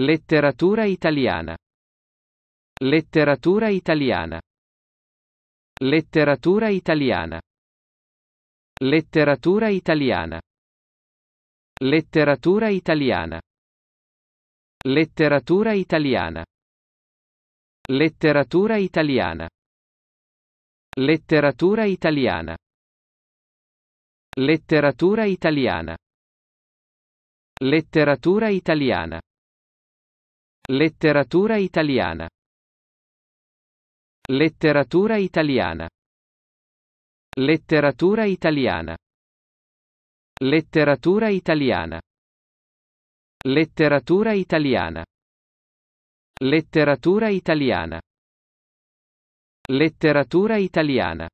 Letteratura italiana. Letteratura italiana. Letteratura italiana. Letteratura italiana. Letteratura italiana. Letteratura italiana. Letteratura italiana. Letteratura italiana. Letteratura italiana. Letteratura italiana. Letteratura italiana. Letteratura italiana. Letteratura italiana. Letteratura italiana. Letteratura italiana. Letteratura italiana. Letteratura italiana.